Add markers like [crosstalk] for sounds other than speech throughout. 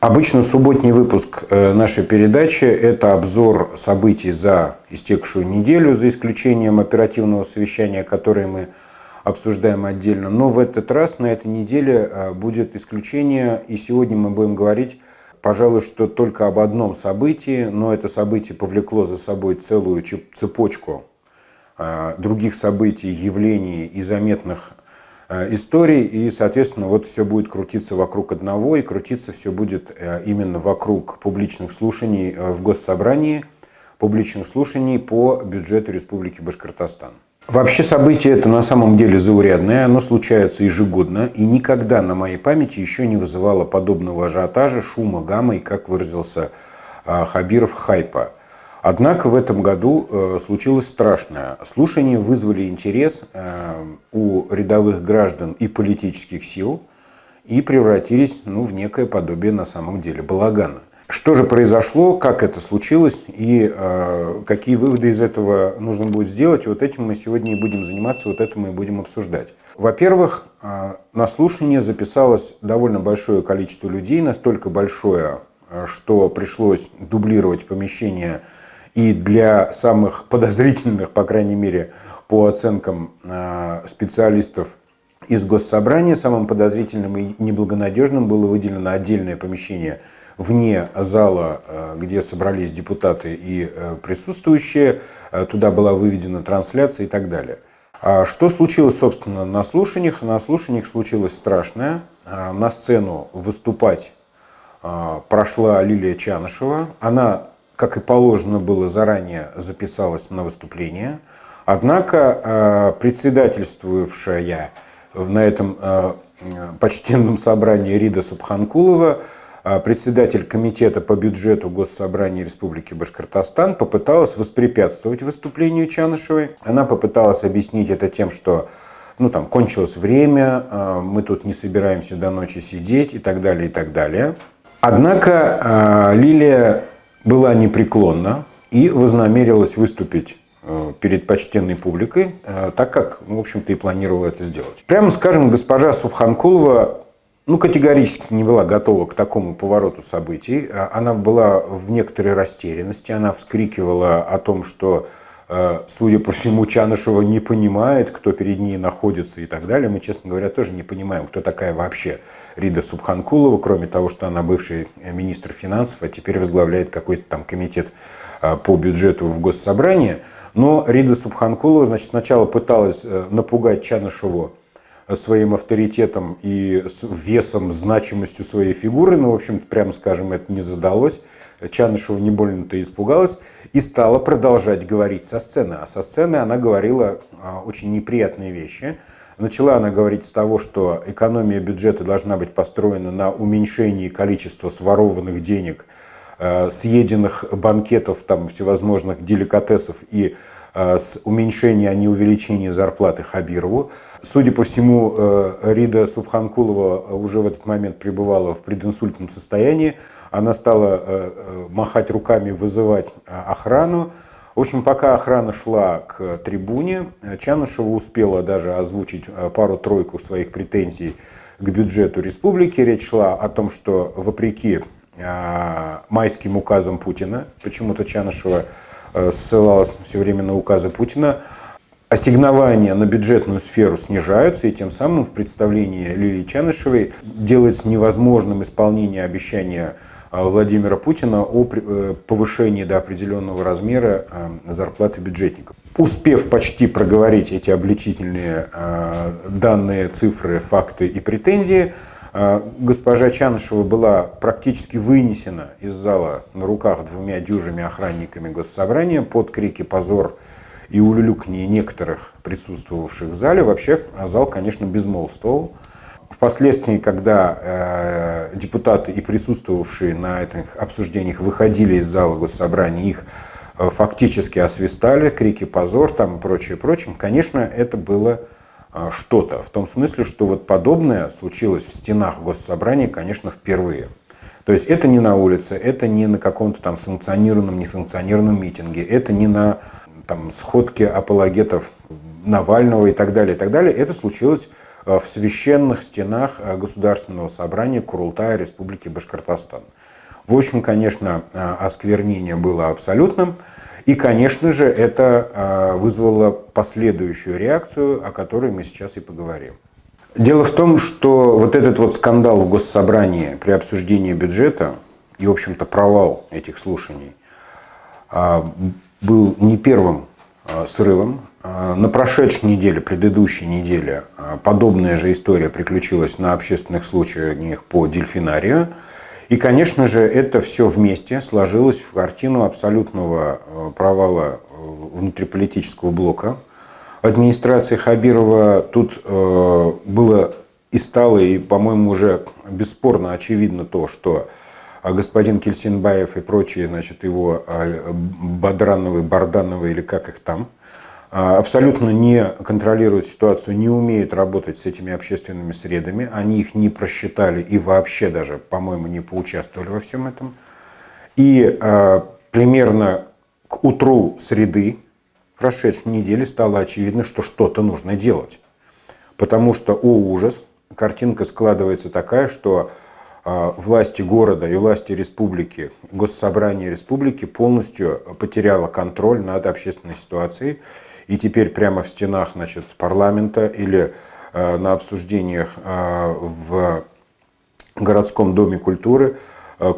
Обычно субботний выпуск э, нашей передачи – это обзор событий за истекшую неделю, за исключением оперативного совещания, которое мы обсуждаем отдельно. Но в этот раз, на этой неделе, э, будет исключение, и сегодня мы будем говорить, пожалуй, что только об одном событии, но это событие повлекло за собой целую цепочку э, других событий, явлений и заметных э, историй, и, соответственно, вот все будет крутиться вокруг одного, и крутиться все будет именно вокруг публичных слушаний в Госсобрании, публичных слушаний по бюджету Республики Башкортостан. Вообще событие это на самом деле заурядное, оно случается ежегодно и никогда на моей памяти еще не вызывало подобного ажиотажа, шума, гамма и, как выразился а, Хабиров, хайпа. Однако в этом году э, случилось страшное. Слушания вызвали интерес э, у рядовых граждан и политических сил и превратились ну, в некое подобие на самом деле балагана. Что же произошло, как это случилось и э, какие выводы из этого нужно будет сделать, вот этим мы сегодня и будем заниматься, вот это мы и будем обсуждать. Во-первых, э, на слушание записалось довольно большое количество людей, настолько большое, э, что пришлось дублировать помещение и для самых подозрительных, по крайней мере, по оценкам э, специалистов из госсобрания, самым подозрительным и неблагонадежным было выделено отдельное помещение – вне зала, э, где собрались депутаты и э, присутствующие. Э, туда была выведена трансляция и так далее. А что случилось, собственно, на слушаниях? На слушаниях случилось страшное. А, на сцену выступать а, прошла Лилия Чанышева. Она, как и положено было, заранее записалась на выступление. Однако председательствующая на этом почтенном собрании Рида Субханкулова – а председатель комитета по бюджету Госсобрания Республики Башкортостан попыталась воспрепятствовать выступлению Чанышевой. Она попыталась объяснить это тем, что ну, там, кончилось время, а, мы тут не собираемся до ночи сидеть и так далее, и так далее. Однако а, Лилия была непреклонна и вознамерилась выступить э, перед почтенной публикой, э, так как, в общем-то, и планировала это сделать. Прямо скажем, госпожа Субханкулова ну, категорически не была готова к такому повороту событий. А, она была в некоторой растерянности, она вскрикивала о том, что, э, судя по всему, Чанышева не понимает, кто перед ней находится и так далее. Мы, честно говоря, тоже не понимаем, кто такая вообще Рида Субханкулова, кроме того, что она бывший министр финансов, а теперь возглавляет какой-то там комитет э, по бюджету в Госсобрании. Но Рида Субханкулова, значит, сначала пыталась э, напугать Чанышеву своим авторитетом и весом, значимостью своей фигуры, ну, в общем-то, прямо скажем, это не задалось. Чанышева не больно-то испугалась и стала продолжать говорить со сцены. А со сцены она говорила а, очень неприятные вещи. Начала она говорить с того, что экономия бюджета должна быть построена на уменьшении количества сворованных денег, э, съеденных банкетов, там, всевозможных деликатесов и э, с уменьшения, а не увеличения зарплаты Хабирову. Судя по всему, э, Рида Субханкулова уже в этот момент пребывала в прединсультном состоянии. Она стала э, э, махать руками, вызывать охрану. В общем, пока охрана шла к трибуне, Чанышева успела даже озвучить пару-тройку своих претензий к бюджету республики. Речь шла о том, что вопреки майским указам Путина, почему-то Чанышева ссылалась все время на указы Путина, ассигнования на бюджетную сферу снижаются, и тем самым в представлении Лилии Чанышевой делается невозможным исполнение обещания а, Владимира Путина о э, повышении до определенного размера а, зарплаты бюджетников. Успев почти проговорить эти обличительные а, данные, цифры, факты и претензии, госпожа Чанышева была практически вынесена из зала на руках двумя дюжими охранниками госсобрания под крики «Позор!» и улюлюкни некоторых присутствовавших в зале, вообще э, зал, конечно, безмолвствовал. Впоследствии, когда э, депутаты и присутствовавшие на этих обсуждениях выходили из зала госсобрания, их э, фактически освистали, крики «позор» там и прочее, прочее, конечно, это было э, что-то. В том смысле, что вот подобное случилось в стенах госсобрания, конечно, впервые. То есть это не на улице, это не на каком-то там санкционированном, несанкционированном митинге, это не на там, сходки апологетов Навального и так далее, и так далее, это случилось э, в священных стенах э, Государственного собрания Курултая Республики Башкортостан. В общем, конечно, э, осквернение было абсолютным. И, конечно же, это вызвало последующую реакцию, о которой мы сейчас и поговорим. Дело в том, что вот этот вот скандал в Госсобрании при обсуждении бюджета и, в общем-то, провал этих слушаний был не первым а, срывом. А, на прошедшей неделе, предыдущей неделе, а, подобная же история приключилась на общественных случаях по дельфинарию. И, конечно же, это все вместе сложилось в картину абсолютного провала внутриполитического блока. Администрации Хабирова тут было и стало, и, по-моему, уже бесспорно очевидно то, что а господин Кельсинбаев и прочие, значит, его а, Бадрановы, Бардановы или как их там, а, абсолютно не контролируют ситуацию, не умеют работать с этими общественными средами, они их не просчитали и вообще даже, по-моему, не поучаствовали во всем этом. И а, примерно к утру среды прошедшей недели стало очевидно, что что-то нужно делать. Потому что, о ужас, картинка складывается такая, что а, власти города и власти республики, госсобрание республики полностью потеряло контроль над общественной ситуацией. И теперь прямо в стенах значит, парламента или а, на обсуждениях а, в городском доме культуры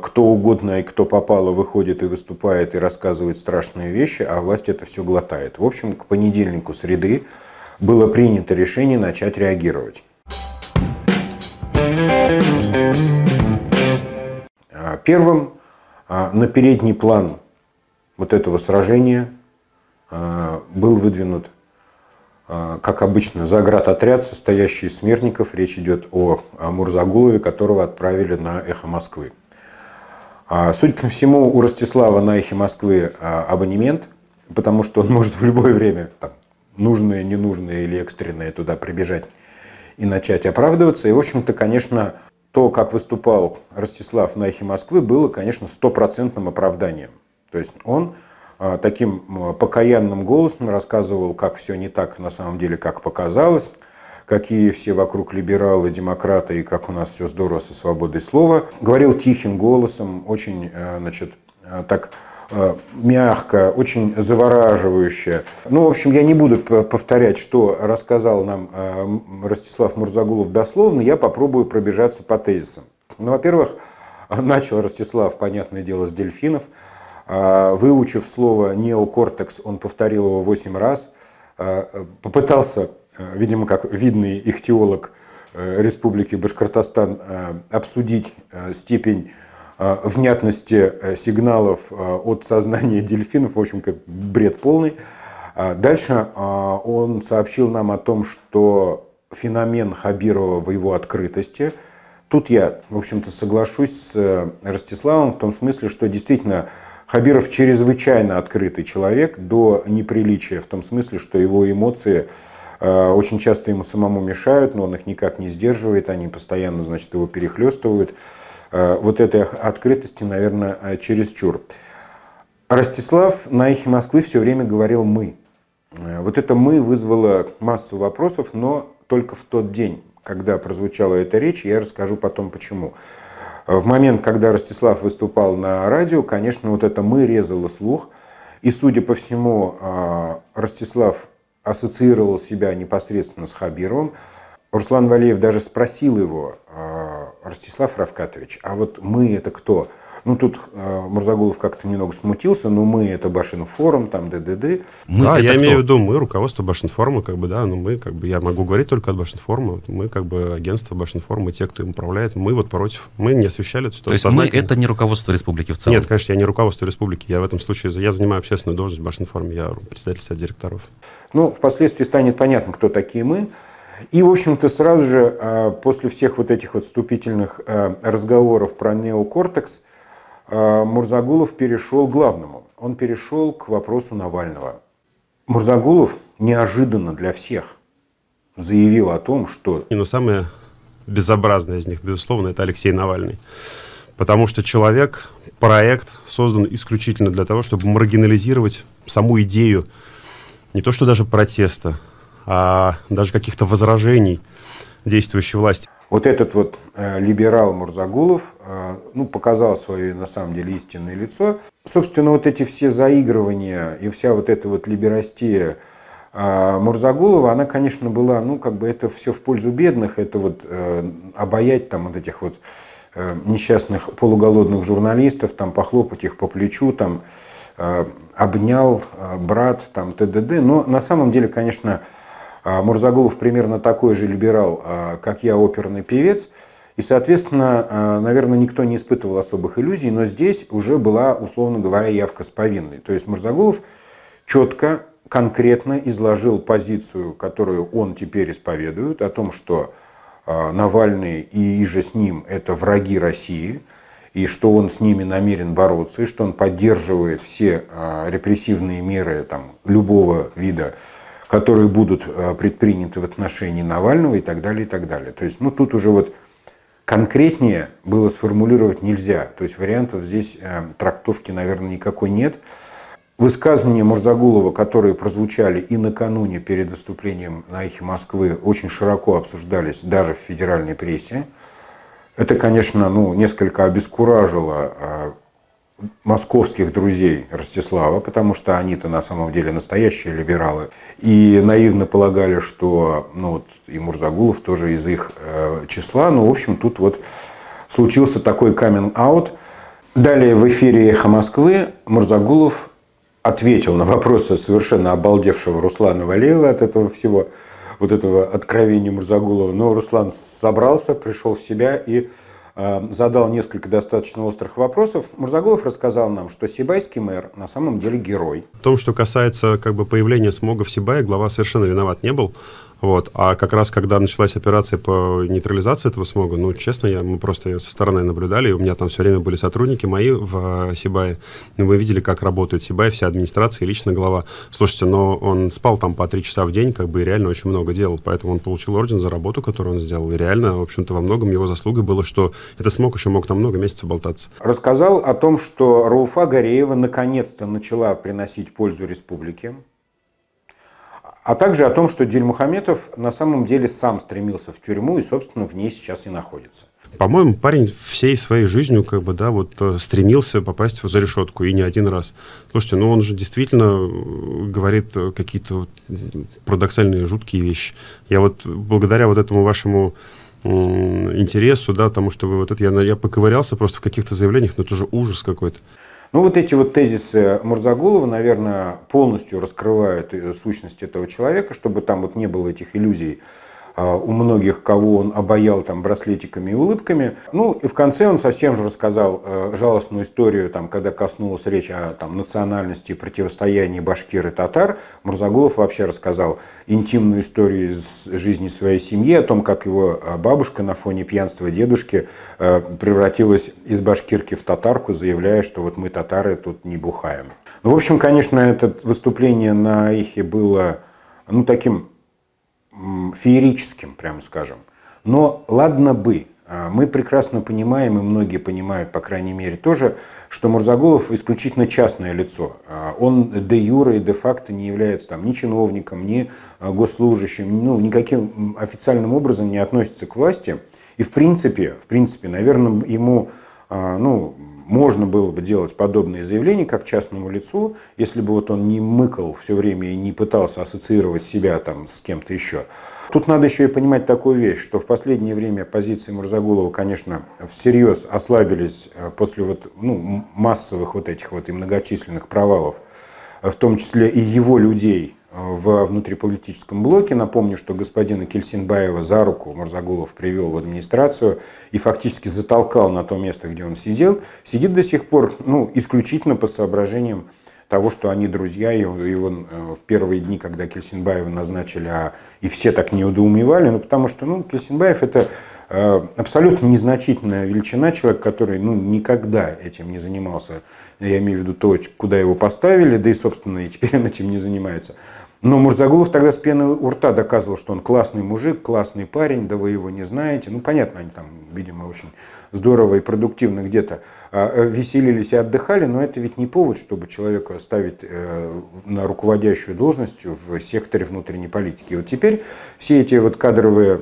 кто угодно и кто попало выходит и выступает и рассказывает страшные вещи, а власть это все глотает. В общем, к понедельнику среды было принято решение начать реагировать. А первым а, на передний план вот этого сражения а, был выдвинут, как обычно, заградотряд, состоящий из смертников. Речь идет о Мурзагулове, которого отправили на «Эхо Москвы». Судя по всему, у Ростислава на «Эхе Москвы» абонемент, потому что он может в любое время, там, нужное, ненужное или экстренное, туда прибежать и начать оправдываться. И, в общем-то, конечно, то, как выступал Ростислав на эхе Москвы, было, конечно, стопроцентным оправданием. То есть он а, таким покаянным голосом рассказывал, как все не так на самом деле, как показалось, какие все вокруг либералы, демократы и как у нас все здорово со свободой слова. Говорил тихим голосом, очень, э, значит, э, так Э, мягко, очень завораживающе. Ну, в общем, я не буду повторять, что рассказал нам э, Ростислав Мурзагулов дословно, я попробую пробежаться по тезисам. Ну, во-первых, [laughs] начал Ростислав, понятное дело, с дельфинов. Э, выучив слово неокортекс, он повторил его 8 раз. Попытался, видимо, как видный ихтиолог Республики Башкортостан, обсудить степень Э, внятности э, сигналов э, от сознания дельфинов, в общем, как бред полный. А дальше он сообщил нам о том, что феномен Хабирова в его открытости. Тут я, в общем-то, соглашусь с Ростиславом в том смысле, что действительно Хабиров чрезвычайно открытый человек до неприличия, в том смысле, что его эмоции очень часто ему самому мешают, но он их никак не сдерживает, они постоянно, значит, его перехлестывают. Э, вот этой открытости, наверное, э, чересчур. Ростислав на эхе Москвы все время говорил «мы». Э, вот это «мы» вызвало массу вопросов, но только в тот день, когда прозвучала эта речь, я расскажу потом почему. В момент, когда Ростислав выступал на радио, конечно, вот это «мы» резало слух. И, судя по всему, Ростислав ассоциировал себя непосредственно с Хабировым. Руслан Валеев даже спросил его, Ростислав Равкатович, а вот мы это кто? Ну, тут э, Мурзагулов как-то немного смутился, но мы это Башинформ, там, ДДД. Мы, да, я кто? имею в виду, мы руководство Башинформа, как бы, да, но ну, мы, как бы, я могу говорить только от Башинформа, мы, как бы, агентство Башинформа, те, кто им управляет, мы вот против, мы не освещали эту ситуацию. То есть мы — это не руководство республики в целом? Нет, конечно, я не руководство республики, я в этом случае, я занимаю общественную должность в Башинформе, я председатель совета директоров. Ну, впоследствии станет понятно, кто такие мы, и, в общем-то, сразу же а, после всех вот этих вот вступительных э, разговоров про неокортекс а, Мурзагулов перешел к главному. Он перешел к вопросу Навального. Мурзагулов неожиданно для всех заявил о том, что... И, ну, самое безобразное из них, безусловно, это Алексей Навальный. Потому что человек, проект создан исключительно для того, чтобы маргинализировать саму идею не то что даже протеста, а даже каких-то возражений действующей власти. Вот этот вот э, либерал Мурзагулов э, ну, показал свое, на самом деле, истинное лицо. Собственно, вот эти все заигрывания и вся вот эта вот либерастия э, Мурзагулова, она, конечно, была, ну, как бы это все в пользу бедных, это вот э, обаять там вот этих вот э, несчастных полуголодных журналистов, там похлопать их по плечу, там э, обнял э, брат, там т.д. Но на самом деле, конечно, а Мурзагулов примерно такой же либерал, а, как я, оперный певец. И, соответственно, а, наверное, никто не испытывал особых иллюзий, но здесь уже была, условно говоря, явка с повинной. То есть Мурзагулов четко, конкретно изложил позицию, которую он теперь исповедует, о том, что Навальный и, же с ним это враги России, и что он с ними намерен бороться, и что он поддерживает все репрессивные меры там, любого вида которые будут э, предприняты в отношении Навального и так далее, и так далее. То есть, ну, тут уже вот конкретнее было сформулировать нельзя. То есть, вариантов здесь э, трактовки, наверное, никакой нет. Высказывания Морзагулова, которые прозвучали и накануне перед выступлением на эхе Москвы, очень широко обсуждались даже в федеральной прессе. Это, конечно, ну, несколько обескуражило э, московских друзей Ростислава, потому что они-то на самом деле настоящие либералы, и наивно полагали, что ну вот, и Мурзагулов тоже из их э, числа. Ну, в общем, тут вот случился такой камин-аут. Далее в эфире «Эхо Москвы» Мурзагулов ответил на вопросы совершенно обалдевшего Руслана Валеева от этого всего, вот этого откровения Мурзагулова. Но Руслан собрался, пришел в себя и Эм, задал несколько достаточно острых вопросов. Мурзагулов рассказал нам, что сибайский мэр на самом деле герой. В том, что касается как бы, появления смога в Сибае, глава совершенно виноват не был. Вот. А как раз, когда началась операция по нейтрализации этого смога, ну, честно, я, мы просто со стороны наблюдали, у меня там все время были сотрудники мои в э, Сибае. мы ну, видели, как работает Сибай, вся администрация и лично глава. Слушайте, но он спал там по три часа в день, как бы, и реально очень много делал. Поэтому он получил орден за работу, которую он сделал. И реально, в общем-то, во многом его заслуга была, что этот смог еще мог там много месяцев болтаться. Рассказал о том, что Рауфа Гореева наконец-то начала приносить пользу республике а также о том, что Дильмухаметов на самом деле сам стремился в тюрьму и, собственно, в ней сейчас и находится. По-моему, парень всей своей жизнью как бы, да, вот э, стремился попасть за решетку, и не один раз. Слушайте, ну он же действительно э, говорит э, какие-то парадоксальные, жуткие вещи. Я вот благодаря вот этому вашему интересу, да, тому, что вы вот это, я, я поковырялся просто в каких-то заявлениях, но ну это же ужас какой-то. Ну вот эти вот тезисы Мурзагулова, наверное, полностью раскрывают э, сущность этого человека, чтобы там вот не было этих иллюзий а, у многих, кого он обаял там браслетиками и улыбками. Ну и в конце он совсем же рассказал э, жалостную историю, там, когда коснулась речь о там, национальности и противостоянии башкир и татар. Мурзагулов вообще рассказал интимную историю из жизни своей семьи, о том, как его э, бабушка на фоне пьянства дедушки э, превратилась из башкирки в татарку, заявляя, что вот мы татары тут не бухаем. Ну, в общем, конечно, это выступление на Ихе было ну, таким феерическим, прямо скажем. Но ладно бы, а, мы прекрасно понимаем, и многие понимают, по крайней мере, тоже, что Мурзагулов исключительно частное лицо. А, он де юре и де факто не является там, ни чиновником, ни а, госслужащим, ну, никаким официальным образом не относится к власти. И в принципе, в принципе наверное, ему ну, можно было бы делать подобные заявления как частному лицу, если бы вот он не мыкал все время и не пытался ассоциировать себя там с кем-то еще. Тут надо еще и понимать такую вещь, что в последнее время позиции Мурзагулова, конечно, всерьез ослабились э, после вот, ну, массовых вот этих вот и многочисленных провалов, э, в том числе и его людей – в внутриполитическом блоке. Напомню, что господина Кельсинбаева за руку Мурзагулов привел в администрацию и фактически затолкал на то место, где он сидел. Сидит до сих пор ну, исключительно по соображениям того, что они друзья, и и он э, в первые дни, когда Кельсинбаева назначили, а, и все так неудоумевали, ну, потому что ну, Кельсинбаев это э, абсолютно незначительная величина, человек, который ну, никогда этим не занимался, я имею в виду то, куда его поставили, да и, собственно, и теперь он этим не занимается. Но Мурзагулов тогда с пены у рта доказывал, что он классный мужик, классный парень, да вы его не знаете. Ну, понятно, они там, видимо, очень здорово и продуктивно где-то а, веселились и отдыхали, но это ведь не повод, чтобы человека ставить э, на руководящую должность в секторе внутренней политики. И вот теперь все эти вот кадровые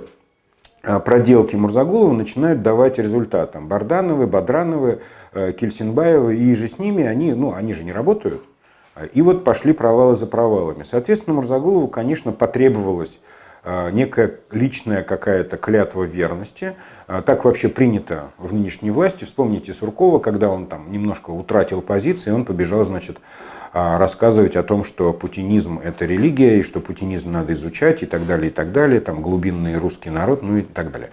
а, проделки Мурзагулова начинают давать результат. Там Бардановы, Бадрановы, э, Кельсинбаевы и же с ними, они, ну, они же не работают. И вот пошли провалы за провалами. Соответственно, Мурзагулову, конечно, потребовалось э, некая личная какая-то клятва верности. Э, так вообще принято в нынешней власти. Вспомните Суркова, когда он там немножко утратил позиции, он побежал, значит, э, рассказывать о том, что путинизм – это религия, и что путинизм надо изучать, и так далее, и так далее, там глубинный русский народ, ну и так далее.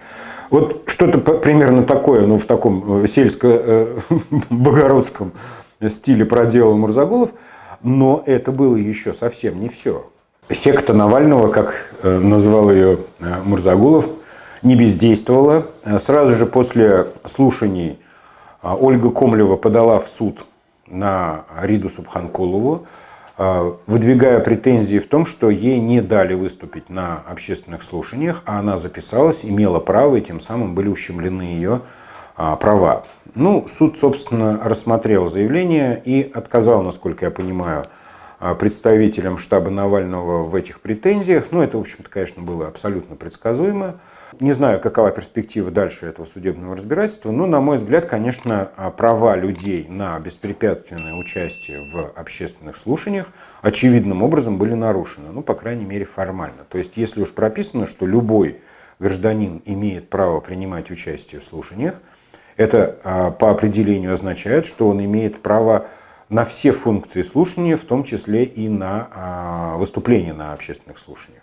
Вот что-то примерно такое, ну в таком сельско-богородском [laughs] стиле проделал Мурзагулов – но это было еще совсем не все. Секта Навального, как э, назвал ее э, Мурзагулов, не бездействовала. Э, сразу же после слушаний Ольга Комлева подала в суд на Риду Субханкулову, выдвигая претензии в том, что ей не дали выступить на общественных слушаниях, а она записалась, имела право, и тем самым были ущемлены ее а, права. Ну, суд, собственно, рассмотрел заявление и отказал, насколько я понимаю, а, представителям штаба Навального в этих претензиях. Ну, это, в общем-то, конечно, было абсолютно предсказуемо. Не знаю, какова перспектива дальше этого судебного разбирательства, но, на мой взгляд, конечно, а, права людей на беспрепятственное участие в общественных слушаниях очевидным образом были нарушены, ну, по крайней мере, формально. То есть, если уж прописано, что любой гражданин имеет право принимать участие в слушаниях, это а, по определению означает, что он имеет право на все функции слушания, в том числе и на а, выступление на общественных слушаниях.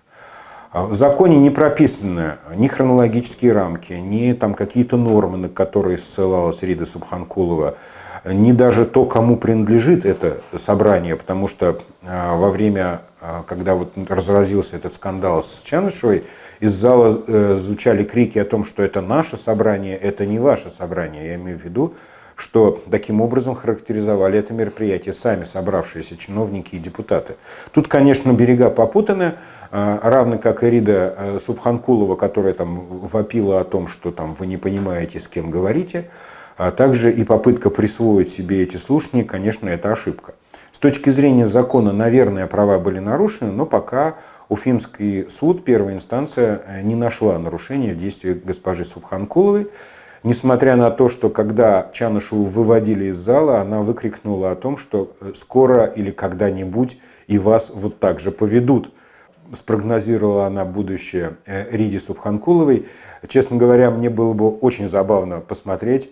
А, в законе не прописаны ни хронологические рамки, ни там какие-то нормы, на которые ссылалась Рида Субханкулова, ни даже то, кому принадлежит это собрание, потому что во время а когда вот разразился этот скандал с Чаншой, из зала э, звучали крики о том, что это наше собрание, это не ваше собрание. Я имею в виду, что таким образом характеризовали это мероприятие сами собравшиеся чиновники и депутаты. Тут, конечно, берега попутаны, а, равно как и Рида э, Субханкулова, которая там вопила о том, что там вы не понимаете, с кем говорите, а также и попытка присвоить себе эти слушания, конечно, это ошибка. С точки зрения закона, наверное, права были нарушены, но пока Уфимский суд, первая инстанция, э, не нашла нарушения в действии госпожи Субханкуловой. Несмотря на то, что когда Чанышеву выводили из зала, она выкрикнула о том, что э, скоро или когда-нибудь и вас вот так же поведут. Спрогнозировала она будущее э, Риди Субханкуловой. Честно говоря, мне было бы очень забавно посмотреть,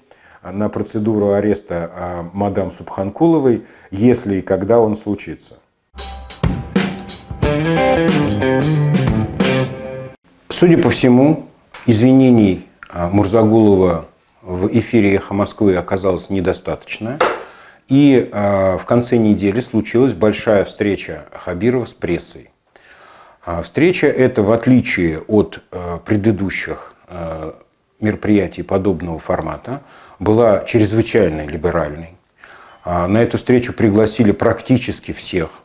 на процедуру ареста а, мадам Субханкуловой, если и когда он случится. Судя по всему, извинений а, Мурзагулова в эфире «Эхо Москвы» оказалось недостаточно. И а, в конце недели случилась большая встреча Хабирова с прессой. Встреча эта, в отличие от предыдущих мероприятий подобного формата, была чрезвычайно либеральной. А, на эту встречу пригласили практически всех,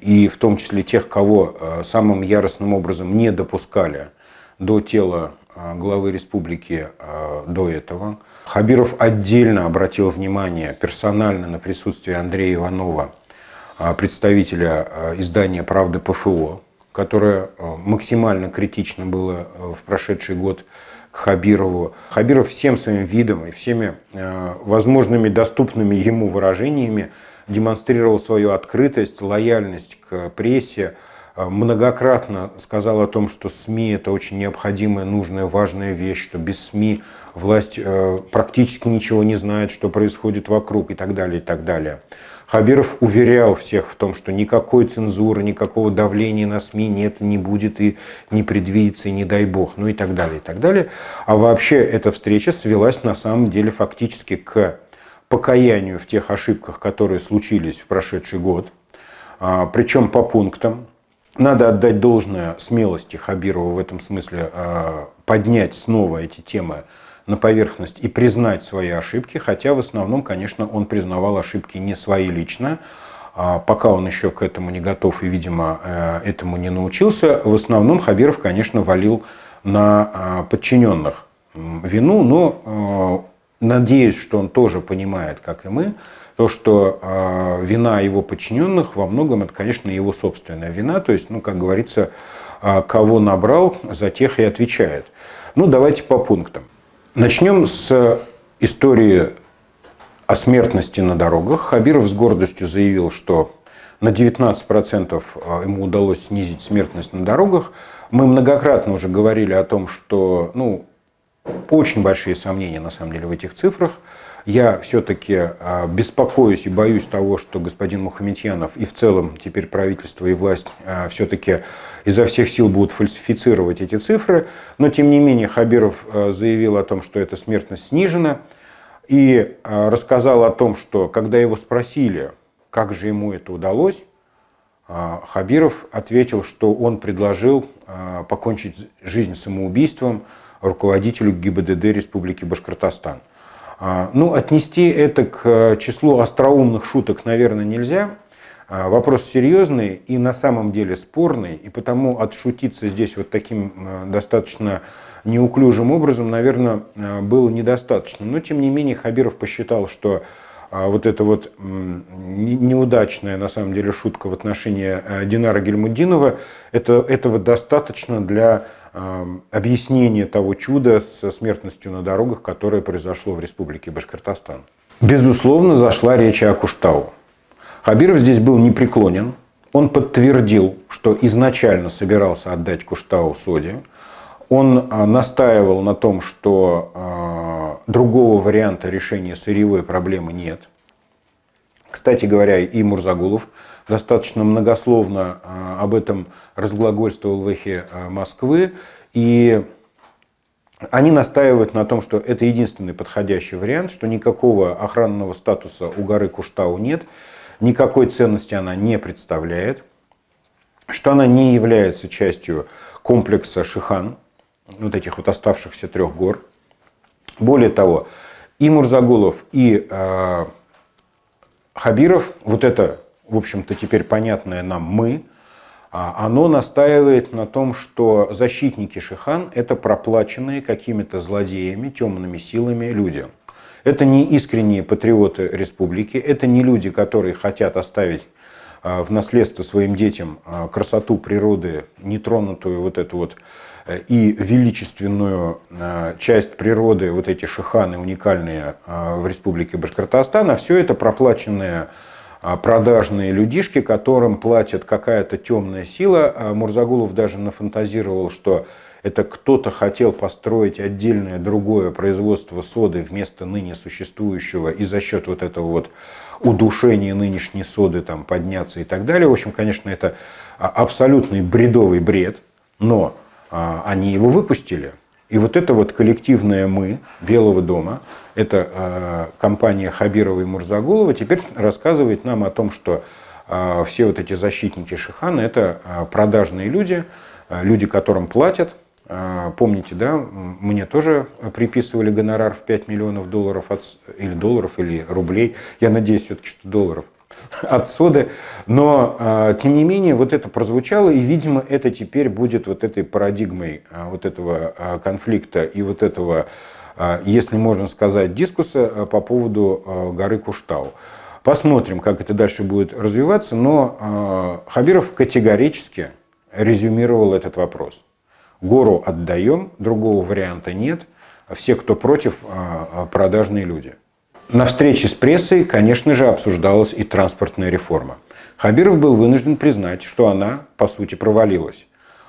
и в том числе тех, кого а, самым яростным образом не допускали до тела а, главы республики до этого. Хабиров отдельно обратил внимание персонально на присутствие Андрея Иванова, представителя издания «Правда ПФО», которое максимально критично было в прошедший год к Хабирову. Хабиров всем своим видом и всеми э, возможными доступными ему выражениями демонстрировал свою открытость, лояльность к прессе, э, многократно сказал о том, что СМИ – это очень необходимая, нужная, важная вещь, что без СМИ власть э, практически ничего не знает, что происходит вокруг и так далее, и так далее. Хабиров уверял всех в том, что никакой цензуры, никакого давления на СМИ нет, не будет и не предвидится, и не дай бог, ну и так далее, и так далее. А вообще эта встреча свелась на самом деле фактически к покаянию в тех ошибках, которые случились в прошедший год, а, причем по пунктам. Надо отдать должное смелости Хабирова в этом смысле а, поднять снова эти темы на поверхность и признать свои ошибки, хотя в основном, конечно, он признавал ошибки не свои лично, а пока он еще к этому не готов и, видимо, э, этому не научился. В основном Хабиров, конечно, валил на а, подчиненных вину, но э, надеюсь, что он тоже понимает, как и мы, то, что а, вина его подчиненных во многом это, конечно, его собственная вина, то есть, ну, как говорится, кого набрал, за тех и отвечает. Ну, давайте по пунктам. Начнем с э, истории о смертности на дорогах. Хабиров с гордостью заявил, что на 19% э, ему удалось снизить смертность на дорогах. Мы многократно уже говорили о том, что ну, очень большие сомнения на самом деле в этих цифрах. Я все-таки а, беспокоюсь и боюсь того, что господин Мухаметьянов и в целом теперь правительство и власть а, все-таки изо всех сил будут фальсифицировать эти цифры. Но тем не менее Хабиров а, заявил о том, что эта смертность снижена. И рассказал о том, что когда его спросили, как же ему это удалось, Хабиров ответил, что он предложил покончить жизнь самоубийством руководителю ГИБДД Республики Башкортостан. А, ну, отнести это к э, числу остроумных шуток, наверное, нельзя. А, вопрос серьезный и на самом деле спорный, и потому отшутиться здесь вот таким э, достаточно неуклюжим образом, наверное, э, было недостаточно. Но, тем не менее, Хабиров посчитал, что а, вот эта вот неудачная, на самом деле, шутка в отношении Динара Гельмудинова, это, этого достаточно для Эм, объяснение того чуда с смертностью на дорогах, которое произошло в республике Башкортостан. Безусловно, зашла речь о Куштау. Хабиров здесь был непреклонен. Он подтвердил, что изначально собирался отдать Куштау Соде. Он э, настаивал на том, что э, другого варианта решения сырьевой проблемы нет. Кстати говоря, и Мурзагулов достаточно многословно а, об этом разглагольствовал в эхе а, Москвы. И они настаивают на том, что это единственный подходящий вариант, что никакого охранного статуса у горы Куштау нет, никакой ценности она не представляет, что она не является частью комплекса Шихан, вот этих вот оставшихся трех гор. Более того, и Мурзагулов, и э, Хабиров, вот это в общем-то, теперь понятное нам «мы», а оно настаивает на том, что защитники Шихан – это проплаченные какими-то злодеями, темными силами люди. Это не искренние патриоты республики, это не люди, которые хотят оставить а, в наследство своим детям а, красоту природы, нетронутую вот эту вот э, и величественную часть природы, вот эти шиханы уникальные в республике Башкортостан, а все это проплаченные а, продажные людишки, которым платит какая-то темная сила. А Мурзагулов даже нафантазировал, что это кто-то хотел построить отдельное другое производство соды вместо ныне существующего и за счет вот этого вот удушения нынешней соды там подняться и так далее. В общем, конечно, это а, абсолютный бредовый бред, но они его выпустили. И вот это вот коллективное «мы» Белого дома, это э, компания Хабирова и Мурзагулова, теперь рассказывает нам о том, что э, все вот эти защитники Шихана – это э, продажные люди, люди, которым платят. Помните, да, мне тоже приписывали гонорар в 5 миллионов долларов от, или долларов, или рублей. Я надеюсь все-таки, что долларов – отсюда. Но, а, тем не менее, вот это прозвучало, и, видимо, это теперь будет вот этой парадигмой а, вот этого а, конфликта и вот этого, если можно сказать, дискуса по поводу горы Куштау. Посмотрим, как это дальше будет развиваться, но Хабиров категорически резюмировал этот вопрос. Гору отдаем, другого варианта нет. Все, кто против, продажные люди. На встрече с прессой, конечно же, обсуждалась и транспортная реформа. Хабиров был вынужден признать, что она, по сути, провалилась.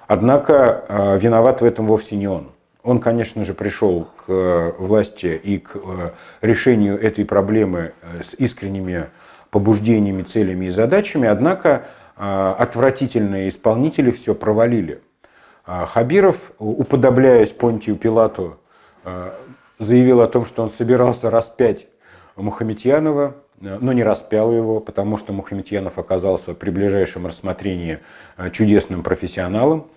Однако э, виноват в этом вовсе не он. Он, конечно же, пришел к э, власти и к э, решению этой проблемы с искренними побуждениями, целями и задачами, однако отвратительные исполнители все провалили. Хабиров, уподобляясь Понтию Пилату, заявил о том, что он собирался распять Мухаметьянова, э, но ну, не распял его, потому что Мухаметьянов оказался при ближайшем рассмотрении э, чудесным профессионалом.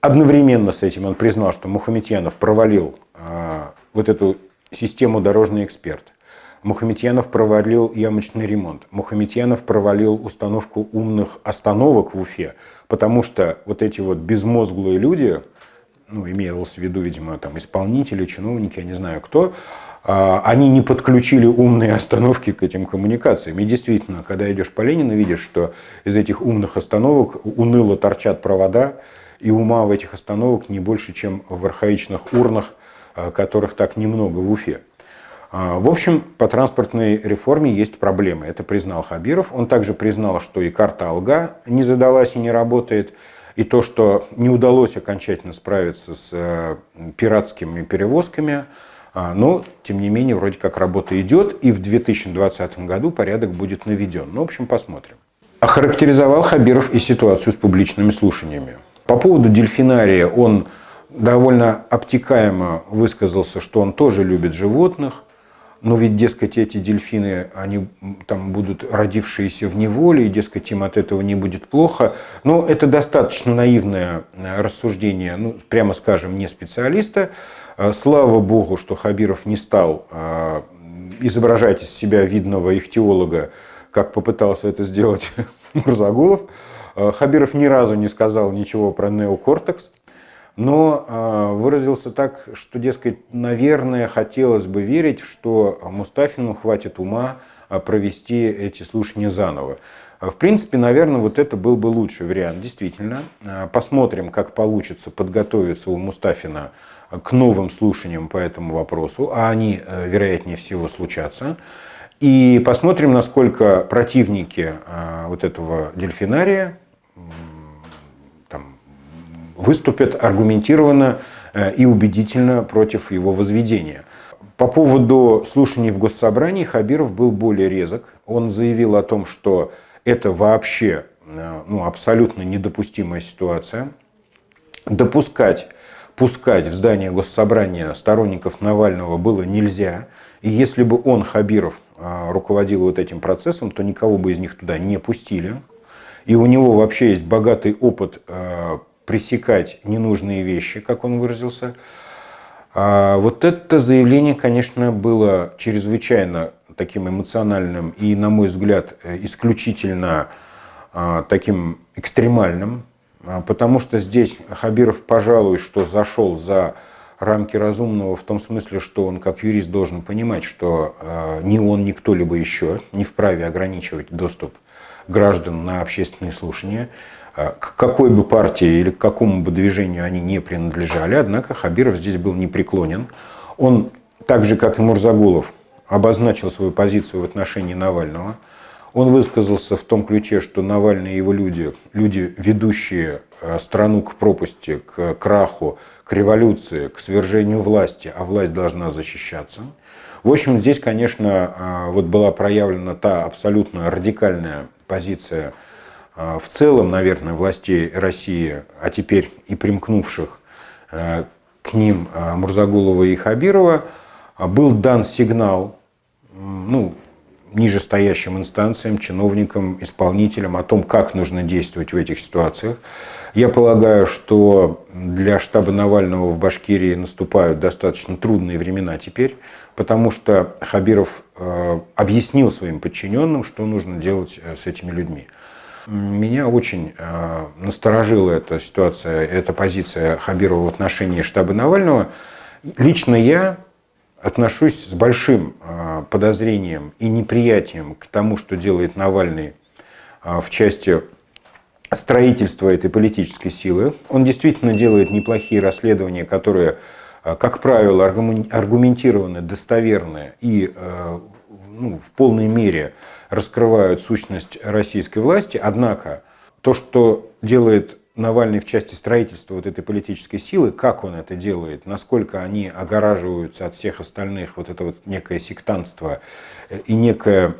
Одновременно с этим он признал, что Мухаметьянов провалил э, вот эту систему «Дорожный эксперт». Мухаметьянов провалил ямочный ремонт. Мухаметьянов провалил установку умных остановок в Уфе, потому что вот эти вот безмозглые люди, ну, имелось в виду, видимо, там исполнители, чиновники, я не знаю кто, а, они не подключили умные остановки к этим коммуникациям. И действительно, когда идешь по Ленину, видишь, что из этих умных остановок уныло торчат провода, и ума в этих остановок не больше, чем в архаичных урнах, а, которых так немного в Уфе. А, в общем, по транспортной реформе есть проблемы. Это признал Хабиров. Он также признал, что и карта Алга не задалась и не работает. И то, что не удалось окончательно справиться с э, пиратскими перевозками, а, но, тем не менее, вроде как работа идет, и в 2020 году порядок будет наведен. Ну, в общем, посмотрим. Охарактеризовал Хабиров и ситуацию с публичными слушаниями. По поводу дельфинария он довольно обтекаемо высказался, что он тоже любит животных, но ведь, дескать, эти дельфины, они там будут родившиеся в неволе, и, дескать, им от этого не будет плохо. Но это достаточно наивное э, рассуждение, ну, прямо скажем, не специалиста. Э, слава богу, что Хабиров не стал э, изображать из себя видного ихтиолога, как попытался это сделать [laughs] Мурзагулов. Хабиров ни разу не сказал ничего про неокортекс но э, выразился так, что, дескать, наверное, хотелось бы верить, что Мустафину хватит ума а, провести эти слушания заново. В принципе, наверное, вот это был бы лучший вариант, действительно. А, посмотрим, как получится подготовиться у Мустафина к новым слушаниям по этому вопросу, а они, э, вероятнее всего, случатся. И посмотрим, насколько противники вот этого дельфинария выступят аргументированно э, и убедительно против его возведения. По поводу слушаний в Госсобрании Хабиров был более резок. Он заявил о том, что это вообще э, ну, абсолютно недопустимая ситуация. Допускать, пускать в здание Госсобрания сторонников Навального было нельзя. И если бы он, Хабиров, э, руководил вот этим процессом, то никого бы из них туда не пустили. И у него вообще есть богатый опыт пресекать ненужные вещи, как он выразился. А вот это заявление, конечно, было чрезвычайно таким эмоциональным и, на мой взгляд, исключительно а, таким экстремальным, а, потому что здесь Хабиров, пожалуй, что зашел за рамки разумного в том смысле, что он как юрист должен понимать, что а, ни он, ни кто-либо еще не вправе ограничивать доступ граждан на общественные слушания. А к какой бы партии или к какому бы движению они не принадлежали, однако Хабиров здесь был непреклонен. Он, так же как и Мурзагулов, обозначил свою позицию в отношении Навального. Он высказался в том ключе, что Навальный и его люди, люди, ведущие э, страну к пропасти, к краху, к революции, к свержению власти, а власть должна защищаться. В общем, здесь, конечно, э, вот была проявлена та абсолютно радикальная позиция а, в целом, наверное, властей России, а теперь и примкнувших э, к ним э, Мурзагулова и Хабирова, а, был дан сигнал ну, нижестоящим инстанциям, чиновникам, исполнителям о том, как нужно действовать в этих ситуациях. Я полагаю, что для штаба Навального в Башкирии наступают достаточно трудные времена теперь, потому что Хабиров э, объяснил своим подчиненным, что нужно делать с этими людьми. Меня очень э, насторожила эта ситуация, эта позиция Хабирова в отношении штаба Навального. Лично я отношусь с большим э, подозрением и неприятием к тому, что делает Навальный э, в части строительства этой политической силы. Он действительно делает неплохие расследования, которые, как правило, аргументированы, достоверны и ну, в полной мере раскрывают сущность российской власти. Однако то, что делает Навальный в части строительства вот этой политической силы, как он это делает, насколько они огораживаются от всех остальных, вот это вот некое сектантство и некая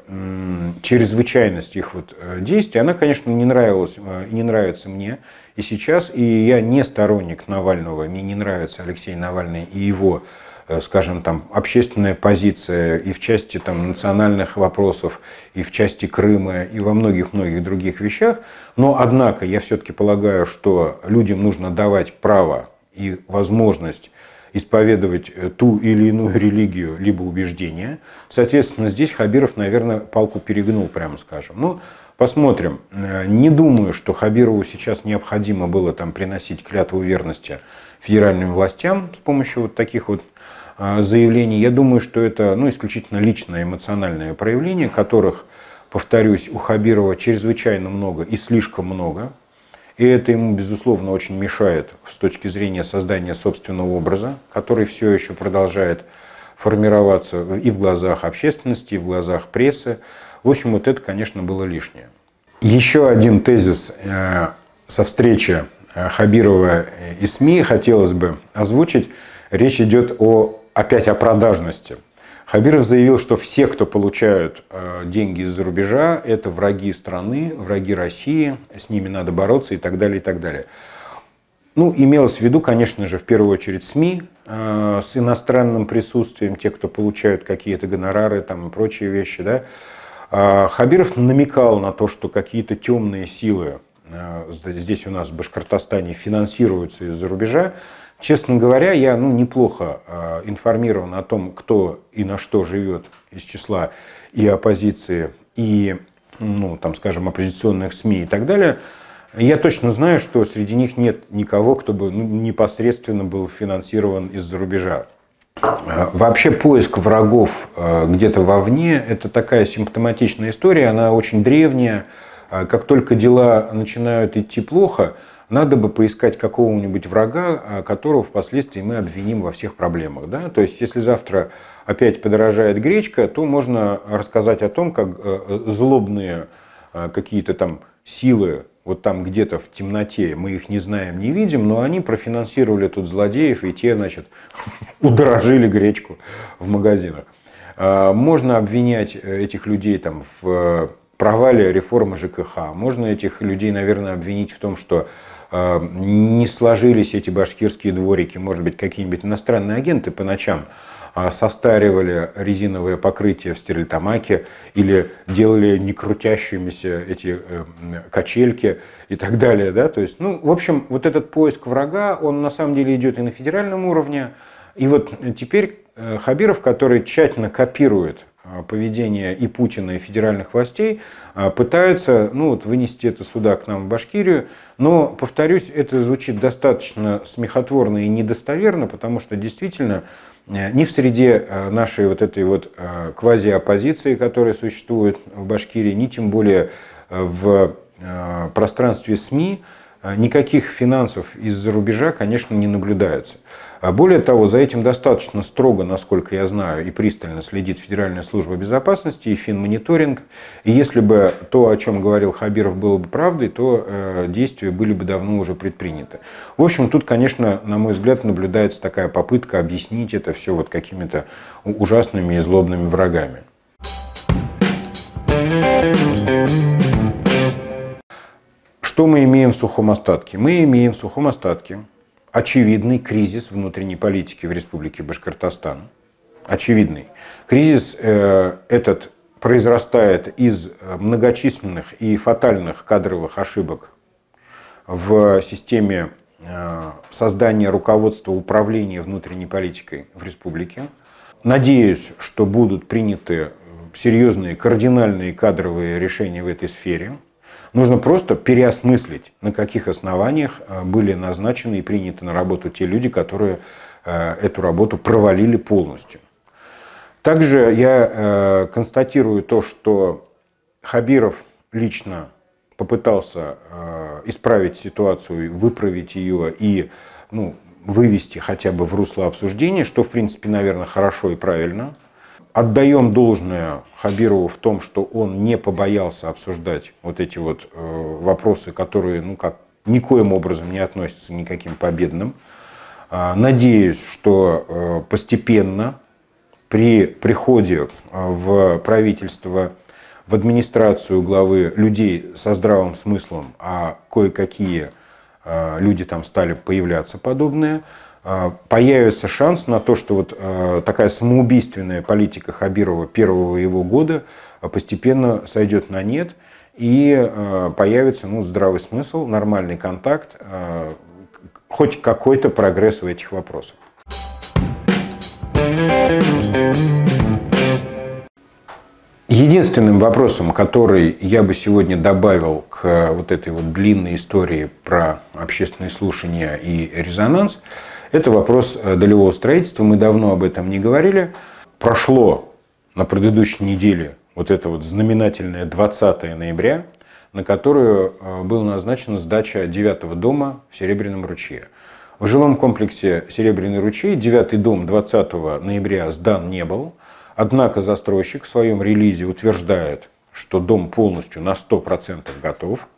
чрезвычайность их вот э, действий, она, конечно, не нравилась и э, не нравится мне и сейчас, и я не сторонник Навального, мне не нравится Алексей Навальный и его Э, скажем, там, общественная позиция и в части там, национальных вопросов, и в части Крыма, и во многих-многих других вещах. Но, однако, я все-таки полагаю, что людям нужно давать право и возможность исповедовать э, ту или иную религию, либо убеждение. Соответственно, здесь Хабиров, наверное, палку перегнул, прямо скажем. Ну, посмотрим. Э, не думаю, что Хабирову сейчас необходимо было там приносить клятву верности федеральным властям с помощью вот таких вот э, заявлений. Я думаю, что это ну, исключительно личное эмоциональное проявление, которых, повторюсь, у Хабирова чрезвычайно много и слишком много. И это ему, безусловно, очень мешает с точки зрения создания собственного образа, который все еще продолжает формироваться и в глазах общественности, и в глазах прессы. В общем, вот это, конечно, было лишнее. Еще один тезис э, со встречи э, Хабирова и СМИ хотелось бы озвучить. Речь идет о, опять о продажности – Хабиров заявил, что все, кто получают э, деньги из-за рубежа, это враги страны, враги России, с ними надо бороться и так далее, и так далее. Ну, имелось в виду, конечно же, в первую очередь СМИ э, с иностранным присутствием, те, кто получают какие-то гонорары там, и прочие вещи. Да? А Хабиров намекал на то, что какие-то темные силы Э, здесь у нас в Башкортостане финансируются из-за рубежа. Честно говоря, я ну, неплохо э, информирован о том, кто и на что живет из числа и оппозиции, и, ну, там, скажем, оппозиционных СМИ и так далее. Я точно знаю, что среди них нет никого, кто бы ну, непосредственно был финансирован из-за рубежа. Э, вообще поиск врагов где-то вовне – это такая симптоматичная история, она очень древняя, а как только дела начинают идти плохо, надо бы поискать какого-нибудь врага, а, которого впоследствии мы обвиним во всех проблемах. Да? То есть, если завтра опять подорожает гречка, то можно рассказать о том, как э, злобные а, какие-то там силы вот там где-то в темноте, мы их не знаем, не видим, но они профинансировали тут злодеев, и те, значит, [laughs] удорожили гречку в магазинах. Можно обвинять э, этих людей там в провале реформы ЖКХ. Можно этих людей, наверное, обвинить в том, что э, не сложились эти башкирские дворики, может быть, какие-нибудь иностранные агенты по ночам э, состаривали резиновое покрытие в стерлитамаке или делали некрутящимися эти э, качельки и так далее. Да? То есть, ну, в общем, вот этот поиск врага, он на самом деле идет и на федеральном уровне. И вот теперь Хабиров, который тщательно копирует а, поведения и Путина, и федеральных властей, а, пытается ну, вот, вынести это сюда, к нам, в Башкирию. Но, повторюсь, это звучит достаточно смехотворно и недостоверно, потому что действительно э, ни в среде э, нашей вот этой вот э, квази-оппозиции, которая существует в Башкирии, ни тем более в пространстве СМИ – Э, никаких финансов из-за рубежа, конечно, не наблюдается. А более того, за этим достаточно строго, насколько я знаю, и пристально следит Федеральная служба безопасности и финмониторинг. И если бы то, о чем говорил Хабиров, было бы правдой, то э, действия были бы давно уже предприняты. В общем, тут, конечно, на мой взгляд, наблюдается такая попытка объяснить это все вот какими-то ужасными и злобными врагами. Thank you. Что мы имеем в сухом остатке? Мы имеем в сухом остатке очевидный кризис внутренней политики в Республике Башкортостан. Очевидный. Кризис э, этот произрастает из э, многочисленных и фатальных кадровых ошибок в системе э, создания руководства управления внутренней политикой в республике. Надеюсь, что будут приняты э, серьезные кардинальные кадровые решения в этой сфере. Нужно просто переосмыслить, на каких основаниях э, были назначены и приняты на работу те люди, которые э, эту работу провалили полностью. Также я э, констатирую то, что Хабиров лично попытался исправить ситуацию, выправить ее и ну, вывести хотя бы в русло обсуждения, что, в принципе, наверное, хорошо и правильно – Отдаем должное Хабирову в том, что он не побоялся обсуждать вот эти вот э, вопросы, которые, ну как, никоим образом не относятся никаким победным. Э, надеюсь, что э, постепенно при приходе э, в правительство, в администрацию главы людей со здравым смыслом, а кое-какие э, люди там стали появляться подобные, а, появится шанс на то, что вот а, такая самоубийственная политика Хабирова первого его года а, постепенно сойдет на нет, и появится ну, здравый смысл, нормальный контакт, хоть какой-то прогресс в этих вопросах. Единственным вопросом, который я бы сегодня добавил к вот этой вот длинной истории про общественные слушания и резонанс – это вопрос э, долевого строительства. Мы давно об этом не говорили. Прошло на предыдущей неделе вот это вот знаменательное 20 ноября, на которую э, была назначена сдача девятого дома в Серебряном ручье. В жилом комплексе «Серебряный ручей» девятый дом 20 ноября сдан не был. Однако застройщик в своем релизе утверждает, что дом полностью на 100% готов –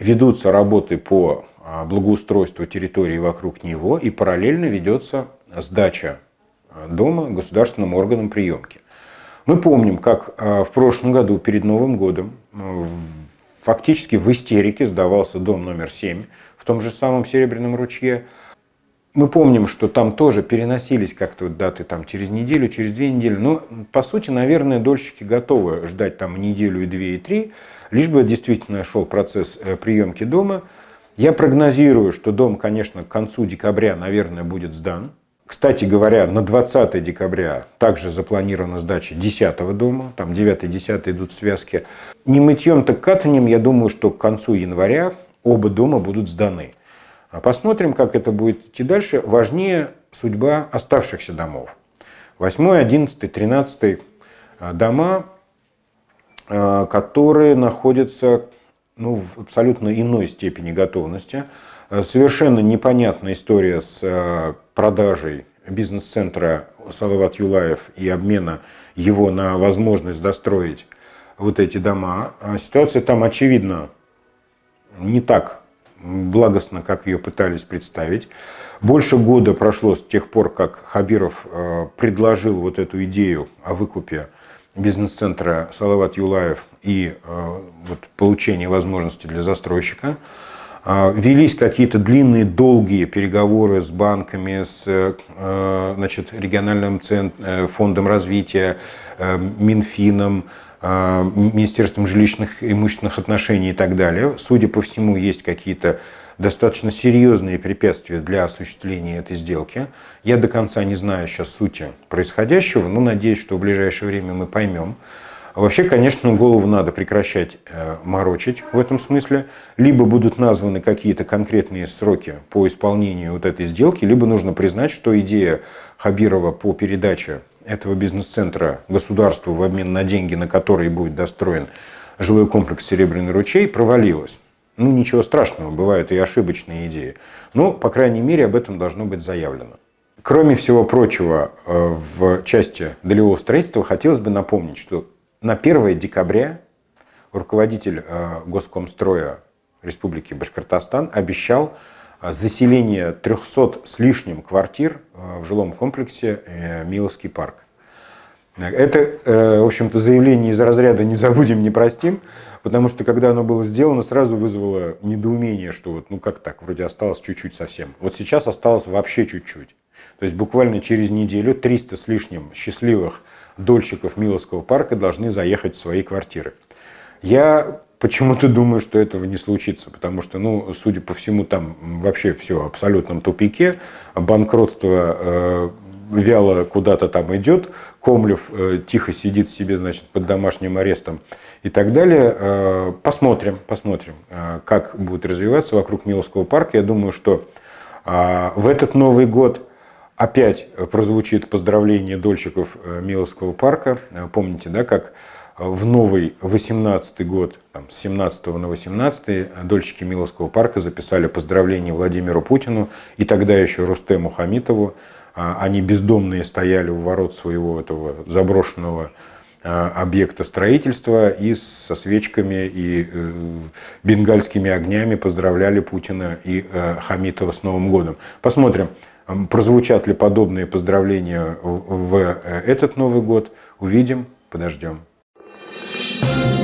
ведутся работы по а, благоустройству территории вокруг него и параллельно ведется сдача а, дома государственным органам приемки. Мы помним, как а, в прошлом году перед Новым годом фактически в истерике сдавался дом номер 7 в том же самом Серебряном ручье. Мы помним, что там тоже переносились как-то даты там, через неделю, через две недели. Но, по сути, наверное, дольщики готовы ждать там неделю и две, и три, лишь бы действительно шел процесс э, приемки дома. Я прогнозирую, что дом, конечно, к концу декабря, наверное, будет сдан. Кстати говоря, на 20 декабря также запланирована сдача 10 дома, там 9-10 идут связки. Не мытьем, так катанием, я думаю, что к концу января оба дома будут сданы. А посмотрим, как это будет идти дальше. Важнее судьба оставшихся домов. 8, 11, 13 дома Э, которые находятся ну, в абсолютно иной степени готовности. Э, совершенно непонятная история с э, продажей бизнес-центра Салават Юлаев и обмена его на возможность достроить вот эти дома. А ситуация там, очевидно, не так благостно, как ее пытались представить. Больше года прошло с тех пор, как Хабиров предложил вот эту идею о выкупе бизнес-центра «Салават Юлаев» и э, вот, получения возможности для застройщика. Э, велись какие-то длинные, долгие переговоры с банками, с э, значит, региональным центр, фондом развития, Минфином, Э, Министерством жилищных и имущественных отношений и так далее. Судя по всему, есть какие-то достаточно серьезные препятствия для осуществления этой сделки. Я до конца не знаю сейчас сути происходящего, но надеюсь, что в ближайшее время мы поймем. Вообще, конечно, голову надо прекращать э, морочить в этом смысле. Либо будут названы какие-то конкретные сроки по исполнению вот этой сделки, либо нужно признать, что идея Хабирова по передаче этого бизнес-центра государству в обмен на деньги, на которые будет достроен жилой комплекс «Серебряный ручей», провалилась. Ну, ничего страшного, бывают и ошибочные идеи. Но, по крайней мере, об этом должно быть заявлено. Кроме всего прочего, э, в части долевого строительства хотелось бы напомнить, что на 1 декабря руководитель э, Госкомстроя Республики Башкортостан обещал а заселение 300 с лишним квартир э, в жилом комплексе э, Миловский парк. Это, э, в общем-то, заявление из разряда «не забудем, не простим», потому что, когда оно было сделано, сразу вызвало недоумение, что вот, ну как так, вроде осталось чуть-чуть совсем. Вот сейчас осталось вообще чуть-чуть. То есть буквально через неделю 300 с лишним счастливых дольщиков Миловского парка должны заехать в свои квартиры. Я почему ты думаешь, что этого не случится, потому что, ну, судя по всему, там вообще все в абсолютном тупике, банкротство э, вяло куда-то там идет, Комлев э, тихо сидит себе, значит, под домашним арестом и так далее. Э, посмотрим, посмотрим, э, как будет развиваться вокруг Миловского парка. Я думаю, что э, в этот Новый год опять прозвучит поздравление дольщиков э, Миловского парка. Э, помните, да, как в новый 18 год, там, с 17 на 18 дольщики Миловского парка записали поздравление Владимиру Путину и тогда еще Рустему Хамитову. А, они бездомные стояли у ворот своего этого заброшенного а, объекта строительства и со свечками и э, бенгальскими огнями поздравляли Путина и э, Хамитова с Новым годом. Посмотрим, прозвучат ли подобные поздравления в э, этот Новый год. Увидим, подождем. Thank you.